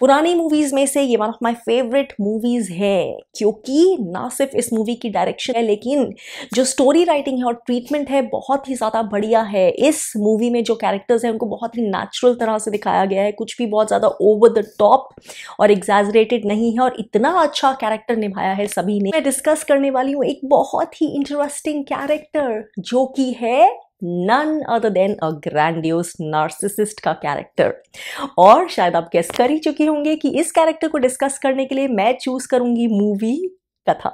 पुरानी मूवीज़ में से ये one of my favourite movies है क्योंकि ना सिर्फ इस मूवी की डायरेक्शन है लेकिन जो स्टोरी राइटिंग है और ट्रीटमेंट है बहुत ही ज़्यादा बढ़िया है इस मूवी में जो कैरेक्टर्स हैं उनको बहुत ही नेचुरल तरह से दिखाया गया है कुछ भी बहुत ज़्यादा ओवर द टॉप और एग्जेजरेटेड नहीं है और इतना अच्छा कैरेक्टर निभाया है सभी ने मैं डिस्कस करने वाली हूँ एक बहुत ही इंटरेस्टिंग कैरेक्टर जो कि है none other than a grandiose narcissist का कैरेक्टर और शायद आप गेस कर ही चुके होंगे कि इस कैरेक्टर को डिस्कस करने के लिए मैं चूज करूंगी मूवी कथा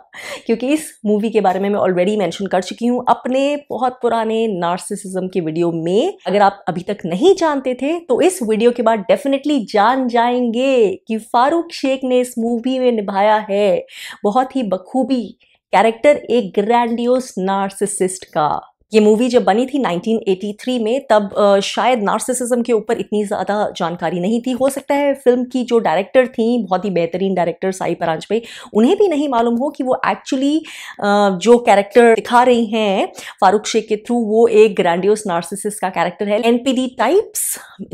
क्योंकि इस मूवी के बारे में मैं ऑलरेडी मेंशन कर चुकी हूँ अपने बहुत पुराने नार्सिसिज्म के वीडियो में अगर आप अभी तक नहीं जानते थे तो इस वीडियो के बाद डेफिनेटली जान जाएंगे कि फारूक शेख ने इस मूवी में निभाया है बहुत ही बखूबी कैरेक्टर एक ग्रैंडियोस नार्सिसिस्ट का ये मूवी जब बनी थी 1983 में तब शायद नार्सिसिज्म के ऊपर इतनी ज़्यादा जानकारी नहीं थी हो सकता है फिल्म की जो डायरेक्टर थी बहुत ही बेहतरीन डायरेक्टर साई भाई उन्हें भी नहीं मालूम हो कि वो एक्चुअली जो कैरेक्टर दिखा रही हैं फारूक शेख के थ्रू वो एक ग्रैंडियोस नार्सिसिस का कैरेक्टर है एन टाइप्स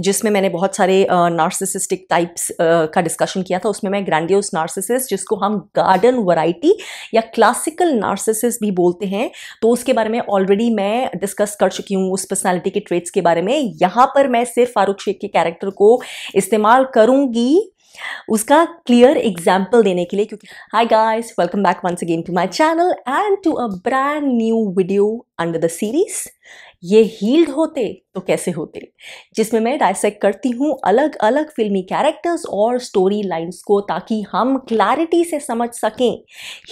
जिसमें मैंने बहुत सारे नार्सिसिस्टिक टाइप्स का डिस्कशन किया था उसमें मैं ग्रैंडियोस नार्सिसिस जिसको हम गार्डन वराइटी या क्लासिकल नार्सिसिस भी बोलते हैं तो उसके बारे में ऑलरेडी मैं मैं डिस्कस कर चुकी हूँ उस पर्सनैलिटी के ट्रेट्स के बारे में यहाँ पर मैं सिर्फ फारूक शेख के कैरेक्टर को इस्तेमाल करूँगी उसका क्लियर एग्जाम्पल देने के लिए क्योंकि hi guys welcome back once again to my channel and to a brand new video under the series ये हील्ड होते तो कैसे होते जिसमें मैं डायसेक्ट करती हूँ अलग अलग फिल्मी कैरेक्टर्स और स्टोरी लाइंस को ताकि हम क्लैरिटी से समझ सकें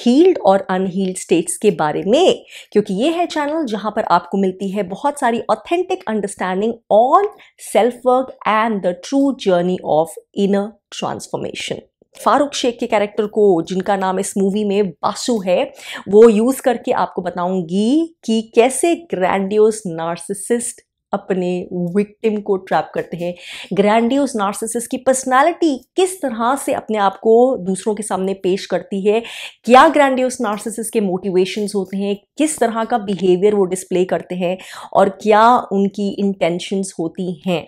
हील्ड और अनहील्ड स्टेट्स के बारे में क्योंकि ये है चैनल जहाँ पर आपको मिलती है बहुत सारी authentic understanding on self work and the true journey of inner transformation Farooq Sheikh के कैरेक्टर को जिनका नाम इस मूवी में बासु है वो यूज़ करके आपको बताऊंगी कि कैसे ग्रैंडियोस नार्सिसिस्ट अपने विक्टिम को ट्रैप करते हैं ग्रैंडियोस नार्सिसिस्ट की पर्सनालिटी किस तरह से अपने आप को दूसरों के सामने पेश करती है क्या ग्रैंडियोस नार्सिसिस्ट के मोटिवेशंस होते हैं किस तरह का बिहेवियर वो डिस्प्ले करते हैं और क्या उनकी इंटेंशंस होती हैं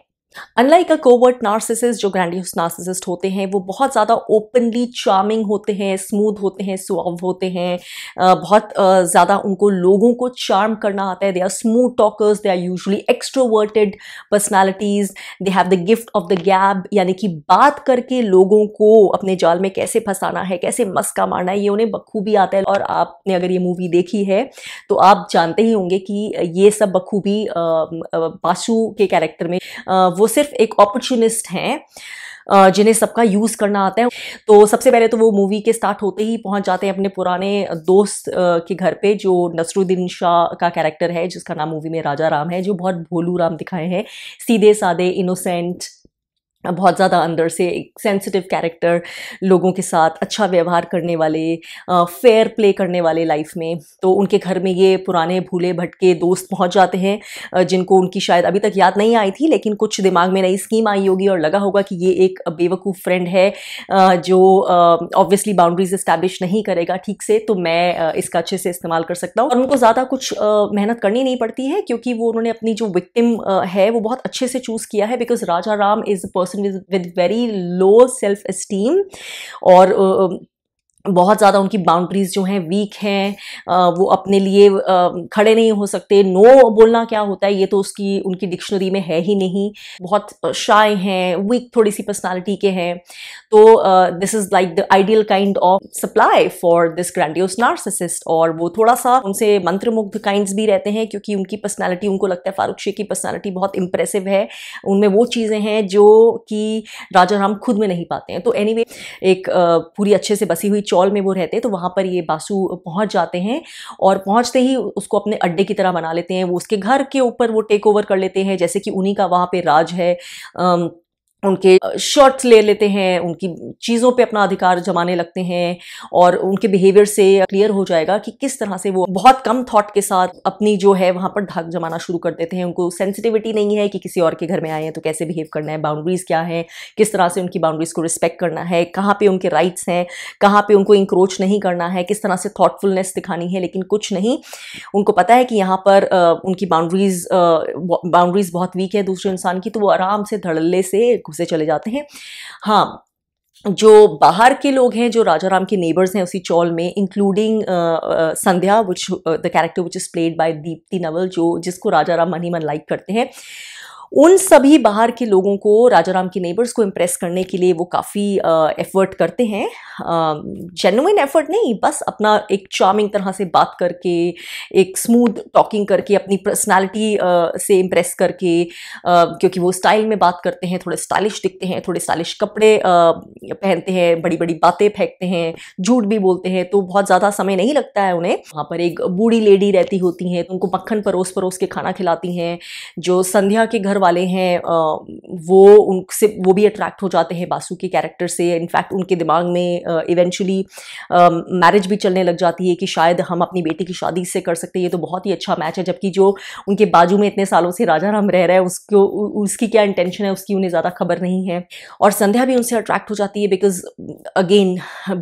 अनलाइक अ कोवर्ट नार्सिसिस्ट जो ग्रैंडियोस नार्सिसिस्ट होते हैं वो बहुत ज़्यादा ओपनली चार्मिंग होते हैं स्मूथ होते हैं सुव होते हैं बहुत ज़्यादा उनको लोगों को चार्म करना आता है they are smooth talkers they are usually extroverted personalities they have the gift of the gab यानी कि बात करके लोगों को अपने जाल में कैसे फंसाना है कैसे मस्का मारना है ये उन्हें बखूबी आता है और आपने अगर ये मूवी देखी है तो आप जानते ही होंगे कि ये सब बखूबी बासू के कैरेक्टर में वो सिर्फ एक अपॉर्चुनिस्ट हैं जिन्हें सबका यूज़ करना आता है तो सबसे पहले तो वो मूवी के स्टार्ट होते ही पहुंच जाते हैं अपने पुराने दोस्त के घर पे जो नसरुद्दीन शाह का कैरेक्टर है जिसका नाम मूवी में राजा राम है जो बहुत भोलू राम दिखाए हैं सीधे सादे इनोसेंट बहुत ज़्यादा अंदर से एक सेंसिटिव कैरेक्टर लोगों के साथ अच्छा व्यवहार करने वाले फेयर प्ले करने वाले लाइफ में तो उनके घर में ये पुराने भूले भटके दोस्त पहुंच जाते हैं जिनको उनकी शायद अभी तक याद नहीं आई थी लेकिन कुछ दिमाग में नई स्कीम आई होगी और लगा होगा कि ये एक बेवकूफ़ फ्रेंड है जो ऑब्वियसली बाउंड्रीज इस्टेब्लिश नहीं करेगा ठीक से तो मैं इसका अच्छे से इस्तेमाल कर सकता हूँ और उनको ज़्यादा कुछ मेहनत करनी नहीं पड़ती है क्योंकि वो उन्होंने अपनी जो विक्टिम है वो बहुत अच्छे से चूज़ किया है because Raja Ram is person with, with very low self esteem or uh, um, बहुत ज़्यादा उनकी बाउंड्रीज़ जो हैं वीक हैं वो अपने लिए खड़े नहीं हो सकते नो बोलना क्या होता है ये तो उसकी उनकी डिक्शनरी में है ही नहीं बहुत शाय हैं वीक थोड़ी सी पर्सनालिटी के हैं तो this is like the ideal kind of supply for this grandiose narcissist और वो थोड़ा सा उनसे मंत्रमुग्ध काइंड्स भी रहते हैं क्योंकि उनकी पर्सनैलिटी उनको लगता है फारूक शेख की पर्सनैलिटी बहुत इंप्रेसिव है उनमें वो चीज़ें हैं जो कि राजा राम खुद में नहीं पाते हैं तो एनी anyway, एक पूरी अच्छे से बसी हुई चौल में वो रहते हैं तो वहाँ पर ये बासु पहुँच जाते हैं और पहुँचते ही उसको अपने अड्डे की तरह बना लेते हैं वो उसके घर के ऊपर वो टेक ओवर कर लेते हैं जैसे कि उन्हीं का वहाँ पर राज है उनके शर्ट्स ले लेते हैं उनकी चीज़ों पे अपना अधिकार जमाने लगते हैं और उनके बिहेवियर से क्लियर हो जाएगा कि किस तरह से वो बहुत कम थॉट के साथ अपनी जो है वहाँ पर धाक जमाना शुरू कर देते हैं उनको सेंसिटिविटी नहीं है कि किसी और के घर में आए हैं तो कैसे बिहेव करना है बाउंड्रीज़ क्या है किस तरह से उनकी बाउंड्रीज़ को रिस्पेक्ट करना है कहाँ पर उनके राइट्स हैं कहाँ पर उनको इंक्रोच नहीं करना है किस तरह से थाटफुलनेस दिखानी है लेकिन कुछ नहीं उनको पता है कि यहाँ पर उनकी बाउंड्रीज़ बाउंड्रीज़ बहुत वीक है दूसरे इंसान की तो वो आराम से धड़ल्ले से घुसे चले जाते हैं हाँ जो बाहर के लोग हैं जो राजा राम के नेबर्स हैं उसी चौल में including Sandhya which the character which is played by Deepti Naval जो जिसको राजा राम मन ही मन लाइक करते हैं उन सभी बाहर के लोगों को राजाराम के नेबर्स को इम्प्रेस करने के लिए वो काफ़ी एफर्ट करते हैं जेनुइन एफर्ट नहीं बस अपना एक चार्मिंग तरह से बात करके एक स्मूथ टॉकिंग करके अपनी पर्सनालिटी से इम्प्रेस करके क्योंकि वो स्टाइल में बात करते हैं थोड़े स्टाइलिश दिखते हैं थोड़े स्टाइलिश कपड़े पहनते हैं बड़ी बड़ी बातें फेंकते हैं झूठ भी बोलते हैं तो बहुत ज़्यादा समय नहीं लगता है उन्हें वहाँ पर एक बूढ़ी लेडी रहती होती हैं तो उनको मक्खन परोस परोस के खाना खिलाती हैं जो संध्या के घर अंदर वाले हैं वो उनसे वो भी अट्रैक्ट हो जाते हैं बासु के कैरेक्टर से इनफैक्ट उनके दिमाग में इवेंचुअली मैरिज भी चलने लग जाती है कि शायद हम अपनी बेटी की शादी इससे कर सकते हैं ये तो बहुत ही अच्छा मैच है जबकि जो उनके बाजू में इतने सालों से राजा राम रह रहा है उसको उसकी क्या इंटेंशन है उसकी उन्हें ज़्यादा खबर नहीं है और संध्या भी उनसे अट्रैक्ट हो जाती है because again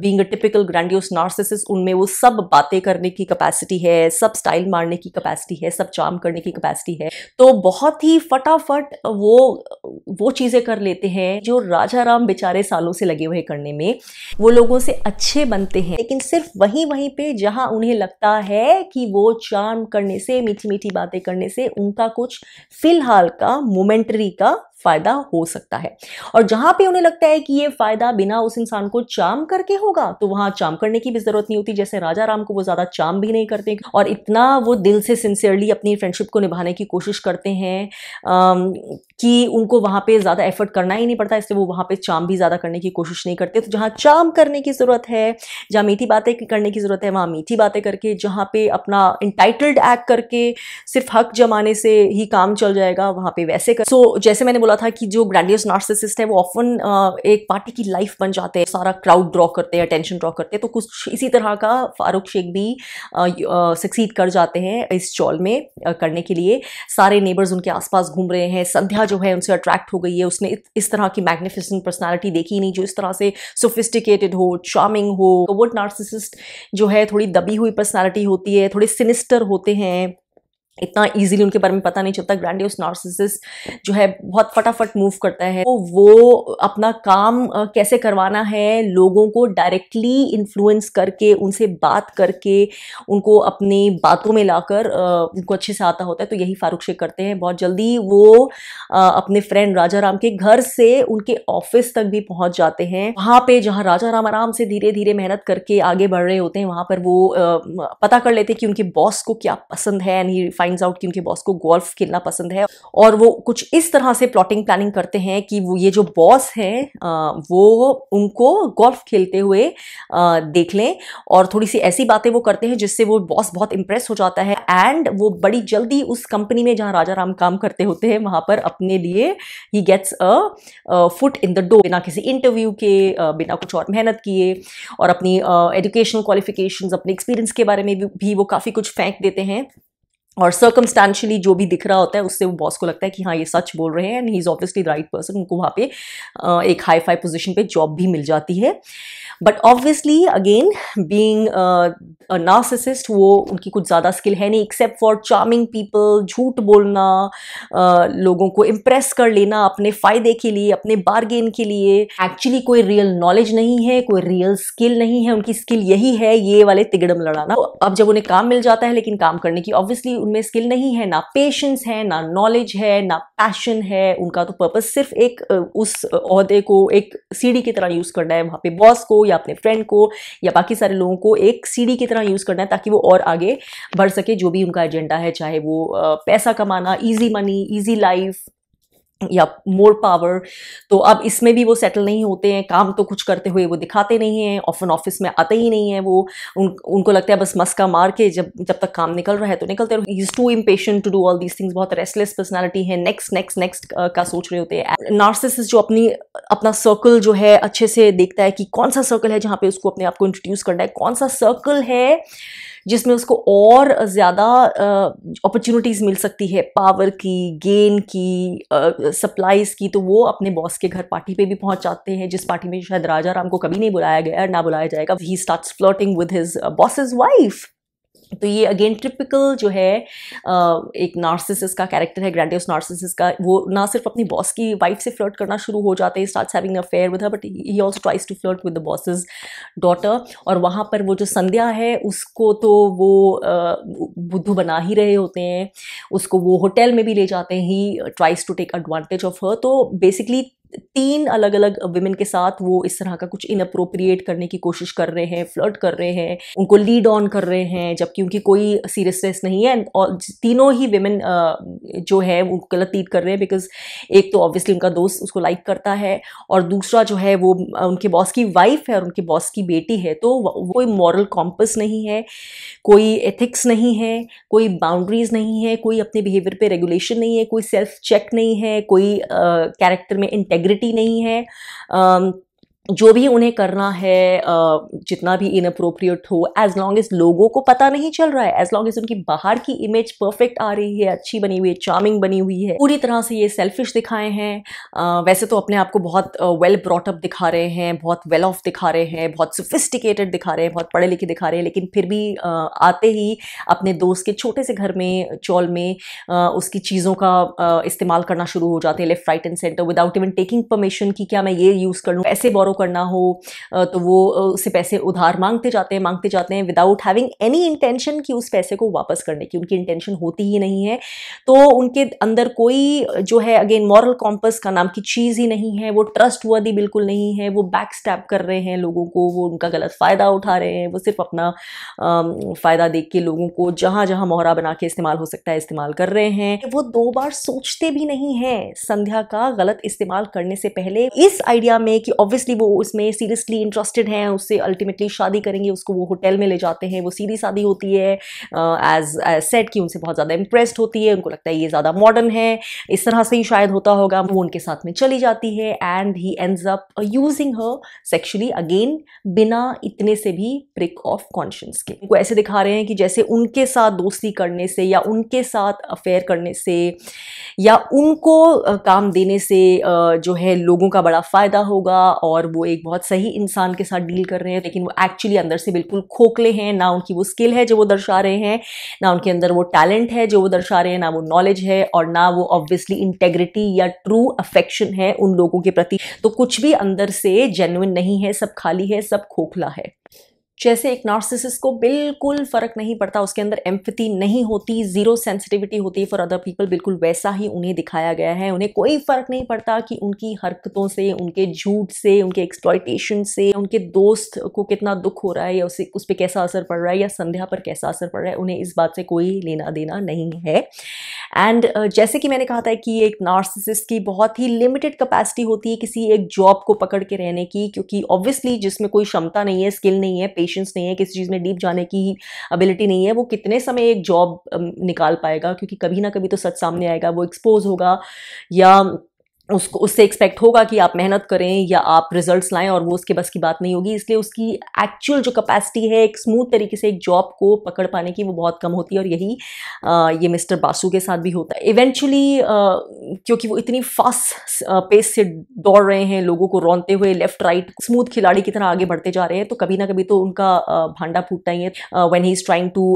being a typical grandiose narcissist उनमें वो सब बातें करने की कैपेसिटी है सब स्टाइल मारने की कैपेसिटी है सब चाम करने की कैपेसिटी है तो बहुत ही फटाफट फटाफट वो वो चीज़ें कर लेते हैं जो राजा राम बेचारे सालों से लगे हुए करने में वो लोगों से अच्छे बनते हैं लेकिन सिर्फ वहीं वहीं पे जहाँ उन्हें लगता है कि वो चार्म करने से मीठी मीठी बातें करने से उनका कुछ फिलहाल का मोमेंट्री का फ़ायदा हो सकता है और जहां पे उन्हें लगता है कि ये फ़ायदा बिना उस इंसान को चाम करके होगा तो वहां चाम करने की भी ज़रूरत नहीं होती जैसे राजा राम को वो ज़्यादा चाम भी नहीं करते और इतना वो दिल से सिंसियरली अपनी फ्रेंडशिप को निभाने की कोशिश करते हैं Um, कि उनको वहाँ पे ज़्यादा एफर्ट करना ही नहीं पड़ता इसलिए वो वहाँ पे चाम भी ज़्यादा करने की कोशिश नहीं करते तो जहाँ चाम करने की ज़रूरत है जहाँ मीठी बातें करने की ज़रूरत है वहाँ मीठी बातें करके जहाँ पे अपना इंटाइटल्ड एक्ट करके सिर्फ हक जमाने से ही काम चल जाएगा वहाँ पे वैसे कर सो so, जैसे मैंने बोला था कि जो ग्रैंडियस नार्सिसिस्ट है वो ऑफन एक पार्टी की लाइफ बन जाते हैं सारा क्राउड ड्रॉ करते हैं अटेंशन ड्रॉ करते हैं तो कुछ इसी तरह का फारूक शेख भी सक्सीड कर जाते हैं इस चॉल में करने के लिए सारे नेबर्स उनके आसपास घूम रहे हैं रहे हैं संध्या जो है उनसे अट्रैक्ट हो गई है उसने इस तरह की मैग्निफिसेंट पर्सनैलिटी देखी नहीं जो इस तरह से सोफिस्टिकेटेड हो चार्मिंग हो तो वो नार्सिसिस्ट जो है थोड़ी दबी हुई पर्सनैलिटी होती है थोड़े सिनिस्टर होते हैं इतना इजीली उनके बारे में पता नहीं चलता ग्रैंडियोस नार्सिसिस्ट जो है बहुत फटाफट मूव करता है तो वो अपना काम कैसे करवाना है लोगों को डायरेक्टली इन्फ्लुएंस करके उनसे बात करके उनको अपनी बातों में लाकर उनको अच्छे से आता होता है तो यही फारूक शेख करते हैं बहुत जल्दी वो अपने फ्रेंड राजा राम के घर से उनके ऑफिस तक भी पहुँच जाते हैं वहाँ पर जहाँ राजा राम आराम से धीरे धीरे मेहनत करके आगे बढ़ रहे होते हैं वहाँ पर वो पता कर लेते हैं कि उनके बॉस को क्या पसंद है एंड ही फाइंड आउट कि उनके बॉस को गोल्फ खेलना पसंद है और वो कुछ इस तरह से प्लॉटिंग प्लानिंग करते हैं कि वो ये जो बॉस है वो उनको गोल्फ खेलते हुए देख लें और थोड़ी सी ऐसी बातें वो करते हैं जिससे वो बॉस बहुत इंप्रेस हो जाता है एंड वो बड़ी जल्दी उस कंपनी में जहाँ राजा राम काम करते होते हैं वहाँ पर अपने लिए ही gets a foot in the door बिना किसी इंटरव्यू के बिना कुछ और मेहनत किए और अपनी एजुकेशनल क्वालिफिकेशंस अपने एक्सपीरियंस के बारे में भी वो काफ़ी कुछ फेंक देते हैं और सर्कमस्टांशली जो भी दिख रहा होता है उससे वो बॉस को लगता है कि हाँ ये सच बोल रहे हैं and he is obviously right person उनको वहाँ पे एक हाई फाई पोजिशन पे जॉब भी मिल जाती है but obviously again being narcissist वो उनकी कुछ ज़्यादा स्किल है नहीं एक्सेप्ट फॉर चार्मिंग पीपल झूठ बोलना लोगों को इम्प्रेस कर लेना अपने फ़ायदे के लिए अपने बारगेन के लिए एक्चुअली कोई रियल नॉलेज नहीं है कोई रियल स्किल नहीं है उनकी स्किल यही है ये वाले तिगड़म लड़ाना तो अब जब उन्हें काम मिल जाता है लेकिन काम करने की ऑब्वियसली उनमें स्किल नहीं है ना पेशेंस है ना नॉलेज है ना पैशन है उनका तो पर्पज़ सिर्फ एक उस अहदे को एक सीढ़ी की तरह यूज़ करना है वहाँ पे बॉस को या अपने फ्रेंड को या बाकी सारे लोगों को एक सीढ़ी की तरह यूज़ करना है ताकि वो और आगे बढ़ सके जो भी उनका एजेंडा है चाहे वो पैसा कमाना ईजी मनी ईजी लाइफ या मोर पावर तो अब इसमें भी वो सेटल नहीं होते हैं काम तो कुछ करते हुए वो दिखाते नहीं हैं ऑफन ऑफिस में आते ही नहीं है वो उन उनको लगता है बस मस्का मार के जब जब तक काम निकल रहा है तो निकलते रहो is too impatient to do all these things बहुत रेस्टलेस पर्सनैलिटी है नेक्स्ट नेक्स्ट नेक्स्ट का सोच रहे होते हैं नार्सिसिस जो अपनी अपना सर्कल जो है अच्छे से देखता है कि कौन सा सर्कल है जहाँ पे उसको अपने आप को इंट्रोड्यूस करना है कौन सा सर्कल है जिसमें उसको और ज़्यादा अपॉर्चुनिटीज़ मिल सकती है पावर की गेन की सप्लाईज़ की तो वो अपने बॉस के घर पार्टी पे भी पहुंच जाते हैं जिस पार्टी में शायद राजा राम को कभी नहीं बुलाया गया ना बुलाया जाएगा he start flirting with his boss is wife तो ये अगेन ट्रिपिकल जो है एक नार्सिसिस का कैरेक्टर है ग्रैंडियस नार्सिसिस का वो ना सिर्फ अपनी बॉस की वाइफ से फ्लर्ट करना शुरू हो जाते हैं starts having affair with her but he also tries to flirt with the boss's daughter और वहाँ पर वो जो संध्या है उसको तो वो बुद्धू बना ही रहे होते हैं उसको वो होटल में भी ले जाते हैं he tries to take advantage of her तो बेसिकली तीन अलग अलग विमेन के साथ वो इस तरह का कुछ इनअप्रोप्रिएट करने की कोशिश कर रहे हैं फ्लर्ट कर रहे हैं उनको लीड ऑन कर रहे हैं जबकि उनकी कोई सीरियसनेस नहीं है और तीनों ही विमेन जो है वो गलत लीड कर रहे हैं बिकॉज एक तो ऑब्वियसली उनका दोस्त उसको लाइक करता है और दूसरा जो है वो उनके बॉस की वाइफ है और उनके बॉस की बेटी है तो कोई मॉरल कॉम्पस नहीं है कोई एथिक्स नहीं है कोई बाउंड्रीज नहीं है कोई अपने बिहेवियर पर रेगुलेशन नहीं है कोई सेल्फ चेक नहीं है कोई कैरेक्टर में इंटेक्ट इंटेग्रिटी नहीं है जो भी उन्हें करना है जितना भी इनअप्रोप्रिएट हो एज लॉन्ग एज लोगों को पता नहीं चल रहा है एज लॉन्ग एज उनकी बाहर की इमेज परफेक्ट आ रही है अच्छी बनी हुई है चार्मिंग बनी हुई है पूरी तरह से ये सेल्फिश दिखाए हैं वैसे तो अपने आप को बहुत वेल ब्रॉटअप दिखा रहे हैं बहुत वेल ऑफ दिखा रहे हैं बहुत सोफिस्टिकेटेड दिखा रहे हैं बहुत पढ़े लिखे दिखा रहे हैं लेकिन फिर भी आते ही अपने दोस्त के छोटे से घर में चौल में उसकी चीज़ों का इस्तेमाल करना शुरू हो जाते हैं left right and centre without even taking permission कि क्या मैं ये यूज़ कर लूँ ऐसे बोरो करना हो तो वो उससे पैसे उधार मांगते जाते हैं मांगते जाते हैं विदाउट हैविंग एनी इंटेंशन कि उस पैसे को वापस करने की उनकी इंटेंशन होती ही नहीं है तो उनके अंदर कोई जो है अगेन मॉरल कॉम्पस का नाम की चीज़ ही नहीं है वो ट्रस्ट वर्दी बिल्कुल नहीं है वो बैक स्टैप कर रहे हैं लोगों को वो उनका गलत फ़ायदा उठा रहे हैं वो सिर्फ अपना फ़ायदा देख के लोगों को जहाँ जहाँ मोहरा बना के इस्तेमाल हो सकता है इस्तेमाल कर रहे हैं वो दो बार सोचते भी नहीं हैं संध्या का गलत इस्तेमाल करने से पहले इस आइडिया में कि ऑब्वियसली वो वो उसमें सीरियसली इंटरेस्टेड हैं उससे अल्टीमेटली शादी करेंगे उसको वो होटल में ले जाते हैं वो सीधी शादी होती है एज सेट की उनसे बहुत ज़्यादा इंप्रेस्ड होती है उनको लगता है ये ज़्यादा मॉडर्न है इस तरह से ही शायद होता होगा वो उनके साथ में चली जाती है and he ends up using her sexually again बिना इतने से भी ब्रिक ऑफ कॉन्शियंस के उनको ऐसे दिखा रहे हैं कि जैसे उनके साथ दोस्ती करने से या उनके साथ अफेयर करने से या उनको uh, काम देने से uh, जो है लोगों का बड़ा फ़ायदा होगा और वो एक बहुत सही इंसान के साथ डील कर रहे हैं लेकिन वो एक्चुअली अंदर से बिल्कुल खोखले हैं ना उनकी वो स्किल है जो वो दर्शा रहे हैं ना उनके अंदर वो टैलेंट है जो वो दर्शा रहे हैं ना वो नॉलेज है और ना वो ऑब्वियसली इंटेग्रिटी या ट्रू अफेक्शन है उन लोगों के प्रति तो कुछ भी अंदर से जेन्युन नहीं है सब खाली है सब खोखला है जैसे एक नार्सिसिस को बिल्कुल फ़र्क नहीं पड़ता उसके अंदर एम्पति नहीं होती ज़ीरो सेंसिटिविटी होती है फॉर अदर पीपल बिल्कुल वैसा ही उन्हें दिखाया गया है उन्हें कोई फ़र्क नहीं पड़ता कि उनकी हरकतों से उनके झूठ से उनके एक्सप्लॉयटेशन से उनके दोस्त को कितना दुख हो रहा है या उसे उस पर कैसा असर पड़ रहा है या संध्या पर कैसा असर पड़ रहा है उन्हें इस बात से कोई लेना देना नहीं है एंड uh, जैसे कि मैंने कहा था कि एक नार्सिसिस्ट की बहुत ही लिमिटेड कैपेसिटी होती है किसी एक जॉब को पकड़ के रहने की क्योंकि ऑब्वियसली जिसमें कोई क्षमता नहीं है स्किल नहीं है पेशेंस नहीं है किसी चीज़ में डीप जाने की एबिलिटी नहीं है वो कितने समय एक जॉब निकाल पाएगा क्योंकि कभी ना कभी तो सच सामने आएगा वो एक्सपोज होगा या उसको उससे एक्सपेक्ट होगा कि आप मेहनत करें या आप रिजल्ट्स लाएं और वो उसके बस की बात नहीं होगी इसलिए उसकी एक्चुअल जो कैपेसिटी है एक स्मूथ तरीके से एक जॉब को पकड़ पाने की वो बहुत कम होती है और यही आ, ये मिस्टर बासु के साथ भी होता है इवेंचुअली क्योंकि वो इतनी फास्ट पेस से दौड़ रहे हैं लोगों को रौनते हुए लेफ्ट राइट स्मूथ खिलाड़ी की तरह आगे बढ़ते जा रहे हैं तो कभी ना कभी तो उनका भांडा फूटता ही है when he is trying to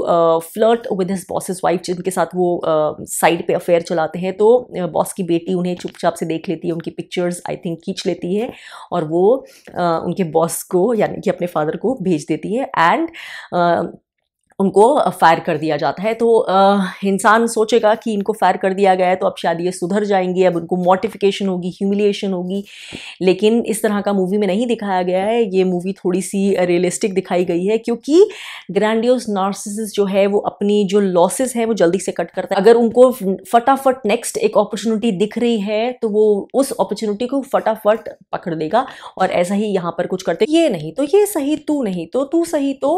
flirt with his boss's wife जिनके साथ वो साइड पर पे अफेयर चलाते हैं तो बॉस की बेटी उन्हें चुपचाप से देख देख लेती है उनकी पिक्चर्स आई थिंक खींच लेती है और वो उनके बॉस को यानी कि अपने फादर को भेज देती है एंड उनको फायर कर दिया जाता है तो इंसान सोचेगा कि इनको फायर कर दिया गया है तो अब शायद ये सुधर जाएंगी अब उनको मोटिफिकेशन होगी ह्यूमिलिएशन होगी लेकिन इस तरह का मूवी में नहीं दिखाया गया है ये मूवी थोड़ी सी रियलिस्टिक दिखाई गई है क्योंकि ग्रैंडियोस नार्सिसिस जो है वो अपनी जो लॉसेस हैं वो जल्दी से कट करता है अगर उनको फटाफट नेक्स्ट एक अपॉर्चुनिटी दिख रही है तो वो उस अपॉर्चुनिटी को फटाफट पकड़ देगा और ऐसा ही यहाँ पर कुछ करते ये नहीं तो ये सही तू नहीं तो तू सही तो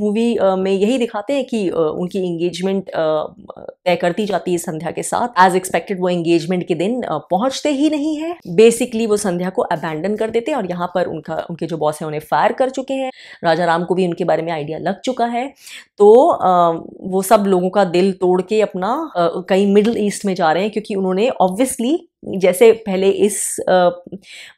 मूवी मूवी में यही दिखाते हैं कि उनकी इंगेजमेंट तय करती जाती है संध्या के साथ एज एक्सपेक्टेड वो एंगेजमेंट के दिन पहुंचते ही नहीं है बेसिकली वो संध्या को अबैंडन कर देते हैं और यहाँ पर उनका उनके जो बॉस है उन्हें फायर कर चुके हैं राजा राम को भी उनके बारे में आइडिया लग चुका है तो वो सब लोगों का दिल तोड़ के अपना कई मिडल ईस्ट में जा रहे हैं क्योंकि उन्होंने ऑब्वियसली जैसे पहले इस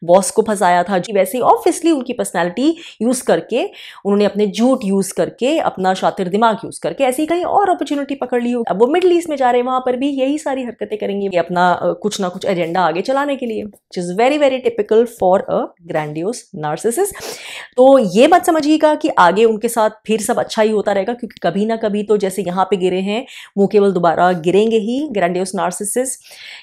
बॉस को फंसाया था जी वैसे ही ऑब्वियसली उनकी पर्सनालिटी यूज़ करके उन्होंने अपने झूठ यूज़ करके अपना शातिर दिमाग यूज़ करके ऐसी कहीं और अपॉर्चुनिटी पकड़ ली अब वो मिडल ईस्ट में जा रहे हैं वहाँ पर भी यही सारी हरकतें करेंगे अपना कुछ ना कुछ एजेंडा आगे चलाने के लिए which is very very typical for a grandiose narcissist तो ये बात समझिएगा कि आगे उनके साथ फिर सब अच्छा ही होता रहेगा क्योंकि कभी ना कभी तो जैसे यहाँ पे गिरे हैं वो केवल दोबारा गिरेंगे ही ग्रैंडियोस नार्सिसिस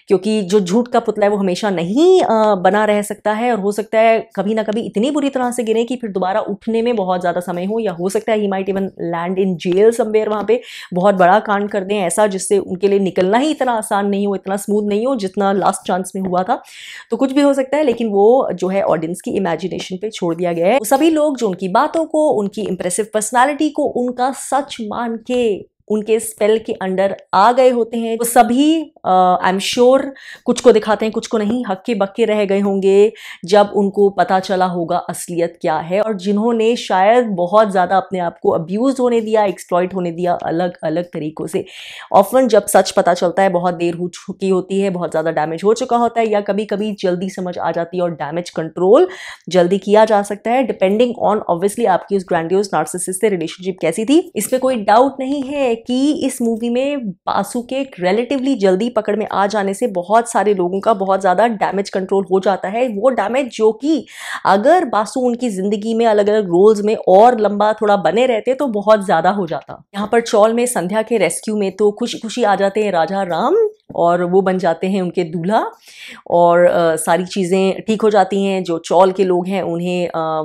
क्योंकि जो झूठ दूध का पुतला है वो हमेशा नहीं बना रह सकता है और हो सकता है कभी ना कभी इतनी बुरी तरह से गिरे कि फिर दोबारा उठने में बहुत ज़्यादा समय हो या हो सकता है he might even land in jail somewhere वहाँ पे बहुत बड़ा कांड कर दें ऐसा जिससे उनके लिए निकलना ही इतना आसान नहीं हो इतना स्मूथ नहीं हो जितना लास्ट चांस में हुआ था तो कुछ भी हो सकता है लेकिन वो जो है ऑडियंस की इमेजिनेशन पर छोड़ दिया गया है तो सभी लोग जो उनकी बातों को उनकी इंप्रेसिव पर्सनैलिटी को उनका सच मान के उनके स्पेल के अंडर आ गए होते हैं वो तो सभी आई एम श्योर कुछ को दिखाते हैं कुछ को नहीं हक्के बक्के रह गए होंगे जब उनको पता चला होगा असलियत क्या है और जिन्होंने शायद बहुत ज़्यादा अपने आप को अब्यूज होने दिया एक्सप्लॉयट होने दिया अलग अलग तरीक़ों से ऑफन जब सच पता चलता है बहुत देर हो चुकी होती है बहुत ज़्यादा डैमेज हो चुका होता है या कभी कभी जल्दी समझ आ जाती है और डैमेज कंट्रोल जल्दी किया जा सकता है डिपेंडिंग ऑन ऑब्वियसली आपकी उस ग्रैंडियोज नार्सिस से रिलेशनशिप कैसी थी इसमें कोई डाउट नहीं है कि इस मूवी में बासु के रिलेटिवली जल्दी पकड़ में आ जाने से बहुत सारे लोगों का बहुत ज़्यादा डैमेज कंट्रोल हो जाता है वो डैमेज जो कि अगर बासु उनकी ज़िंदगी में अलग अलग रोल्स में और लंबा थोड़ा बने रहते तो बहुत ज़्यादा हो जाता यहाँ पर चौल में संध्या के रेस्क्यू में तो खुशी खुशी आ जाते हैं राजा राम और वो बन जाते हैं उनके दूल्हा और आ, सारी चीज़ें ठीक हो जाती हैं जो चौल के लोग हैं उन्हें आ,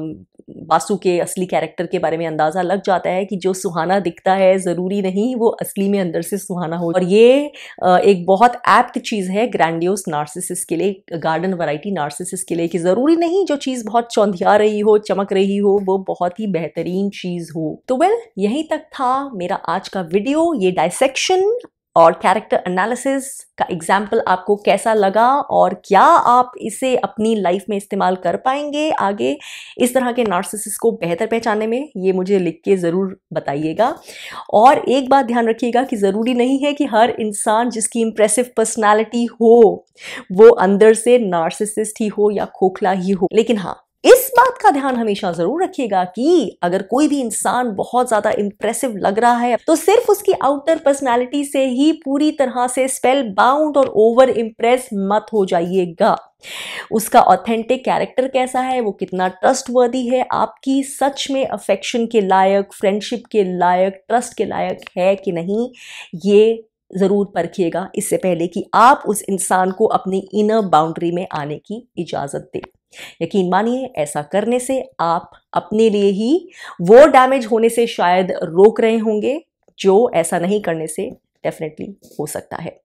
बासु के असली कैरेक्टर के बारे में अंदाज़ा लग जाता है कि जो सुहाना दिखता है ज़रूरी नहीं वो असली में अंदर से सुहाना हो और ये एक बहुत एप्ट चीज़ है ग्रैंडियोस नार्सिसिस के लिए गार्डन वैरायटी नार्सिसिस के लिए कि ज़रूरी नहीं जो चीज़ बहुत चौंधिया रही हो चमक रही हो वो बहुत ही बेहतरीन चीज़ हो तो वेल यहीं तक था मेरा आज का वीडियो ये डायसेक्शन और कैरेक्टर एनालिसिस का एग्जाम्पल आपको कैसा लगा और क्या आप इसे अपनी लाइफ में इस्तेमाल कर पाएंगे आगे इस तरह के नार्सिसिस को बेहतर पहचानने में ये मुझे लिख के ज़रूर बताइएगा और एक बात ध्यान रखिएगा कि ज़रूरी नहीं है कि हर इंसान जिसकी इम्प्रेसिव पर्सनालिटी हो वो अंदर से नार्सिसिस्ट ही हो या खोखला ही हो लेकिन हाँ इस बात का ध्यान हमेशा जरूर रखिएगा कि अगर कोई भी इंसान बहुत ज्यादा इंप्रेसिव लग रहा है तो सिर्फ उसकी आउटर पर्सनैलिटी से ही पूरी तरह से स्पेल बाउंड और ओवर इंप्रेस मत हो जाइएगा उसका ऑथेंटिक कैरेक्टर कैसा है वो कितना ट्रस्ट है आपकी सच में अफेक्शन के लायक फ्रेंडशिप के लायक ट्रस्ट के लायक है कि नहीं ये ज़रूर परखिएगा इससे पहले कि आप उस इंसान को अपनी इनर बाउंड्री में आने की इजाज़त दें यकीन मानिए ऐसा करने से आप अपने लिए ही वो डैमेज होने से शायद रोक रहे होंगे जो ऐसा नहीं करने से डेफिनेटली हो सकता है